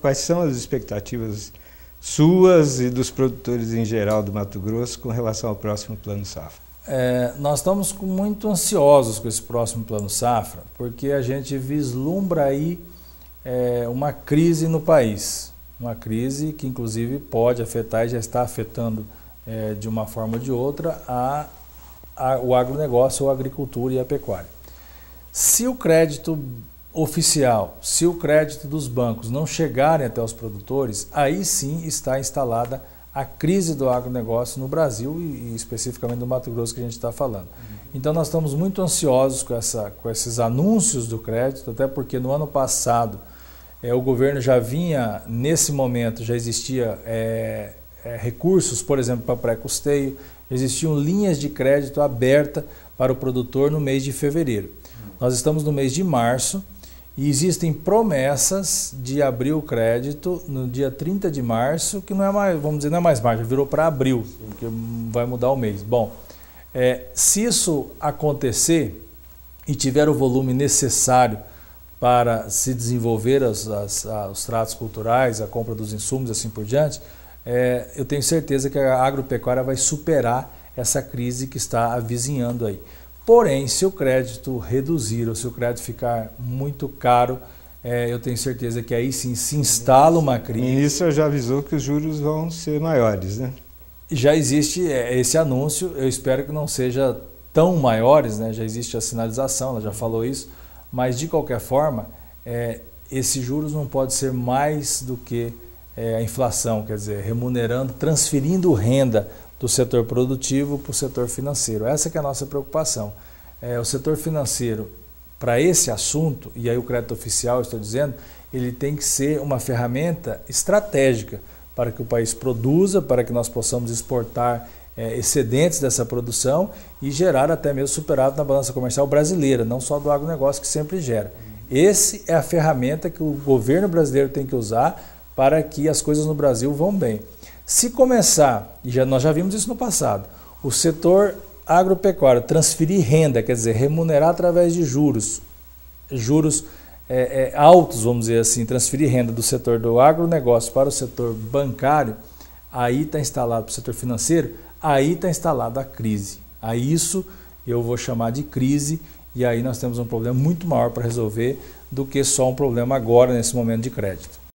Quais são as expectativas suas e dos produtores em geral do Mato Grosso com relação ao próximo Plano Safra? É, nós estamos muito ansiosos com esse próximo Plano Safra, porque a gente vislumbra aí é, uma crise no país. Uma crise que, inclusive, pode afetar e já está afetando é, de uma forma ou de outra a, a, o agronegócio, a agricultura e a pecuária. Se o crédito oficial, se o crédito dos bancos não chegarem até os produtores, aí sim está instalada a crise do agronegócio no Brasil e, especificamente no Mato Grosso que a gente está falando. Então nós estamos muito ansiosos com, essa, com esses anúncios do crédito, até porque no ano passado é, o governo já vinha, nesse momento, já existia é, é, recursos, por exemplo, para pré-custeio, existiam linhas de crédito aberta para o produtor no mês de fevereiro. Nós estamos no mês de março, e existem promessas de abrir o crédito no dia 30 de março, que não é mais, vamos dizer, não é mais março, virou para abril, porque vai mudar o mês. Bom, é, se isso acontecer e tiver o volume necessário para se desenvolver as, as, as, os tratos culturais, a compra dos insumos assim por diante, é, eu tenho certeza que a agropecuária vai superar essa crise que está avizinhando aí. Porém, se o crédito reduzir ou se o crédito ficar muito caro, é, eu tenho certeza que aí sim se instala uma crise. O ministro já avisou que os juros vão ser maiores, né? Já existe é, esse anúncio, eu espero que não seja tão maiores, né? já existe a sinalização, ela já falou isso, mas de qualquer forma, é, esses juros não pode ser mais do que é, a inflação, quer dizer, remunerando, transferindo renda do setor produtivo para o setor financeiro. Essa é a nossa preocupação. É, o setor financeiro, para esse assunto, e aí o crédito oficial, estou dizendo, ele tem que ser uma ferramenta estratégica para que o país produza, para que nós possamos exportar é, excedentes dessa produção e gerar até mesmo superávit na balança comercial brasileira, não só do agronegócio que sempre gera. Esse é a ferramenta que o governo brasileiro tem que usar para que as coisas no Brasil vão bem. Se começar, e já, nós já vimos isso no passado, o setor agropecuário transferir renda, quer dizer, remunerar através de juros, juros é, é, altos, vamos dizer assim, transferir renda do setor do agronegócio para o setor bancário, aí está instalado para o setor financeiro, aí está instalada a crise. A isso eu vou chamar de crise e aí nós temos um problema muito maior para resolver do que só um problema agora nesse momento de crédito.